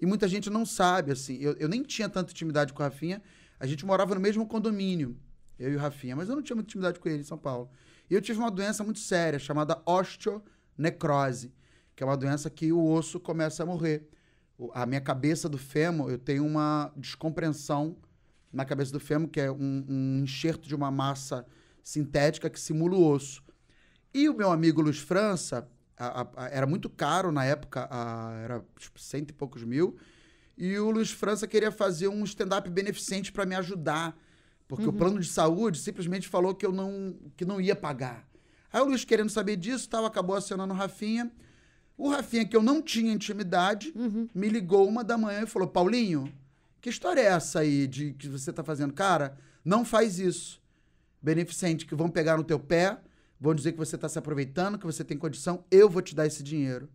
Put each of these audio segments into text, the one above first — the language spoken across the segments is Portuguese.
E muita gente não sabe, assim. Eu, eu nem tinha tanta intimidade com o Rafinha. A gente morava no mesmo condomínio, eu e o Rafinha, mas eu não tinha muita intimidade com ele em São Paulo. E eu tive uma doença muito séria chamada osteonecrose, que é uma doença que o osso começa a morrer. A minha cabeça do fêmur, eu tenho uma descompreensão na cabeça do fêmur, que é um, um enxerto de uma massa sintética que simula o osso. E o meu amigo Luiz França, a, a, a, era muito caro na época, era tipo, cento e poucos mil. E o Luiz França queria fazer um stand-up beneficente para me ajudar. Porque uhum. o plano de saúde simplesmente falou que eu não, que não ia pagar. Aí o Luiz, querendo saber disso, tal, acabou acionando o Rafinha. O Rafinha, que eu não tinha intimidade, uhum. me ligou uma da manhã e falou: Paulinho, que história é essa aí de que você tá fazendo? Cara, não faz isso. Beneficente, que vão pegar no teu pé, vão dizer que você está se aproveitando, que você tem condição, eu vou te dar esse dinheiro.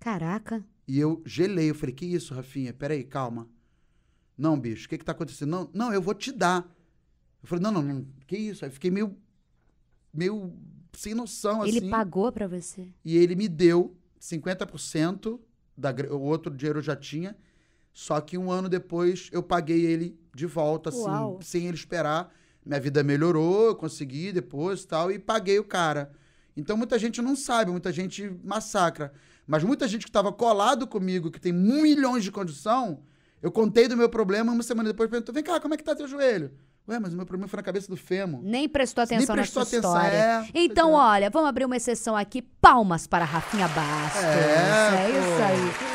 Caraca. E eu gelei, eu falei, que isso, Rafinha? Peraí, calma. Não, bicho, o que que tá acontecendo? Não, não, eu vou te dar. Eu falei, não, não, não, que isso? Aí fiquei meio, meio sem noção, ele assim. Ele pagou para você? E ele me deu 50%, da, o outro dinheiro eu já tinha, só que um ano depois eu paguei ele de volta, assim, Uau. sem ele esperar minha vida melhorou, eu consegui depois tal, e paguei o cara. Então muita gente não sabe, muita gente massacra. Mas muita gente que estava colado comigo, que tem milhões de condição, eu contei do meu problema, uma semana depois perguntou: vem cá, como é que tá teu joelho? Ué, mas o meu problema foi na cabeça do fêmur. Nem prestou atenção Nem prestou na atenção, história. É, então, é. olha, vamos abrir uma exceção aqui. Palmas para Rafinha Bastos. É, é isso aí.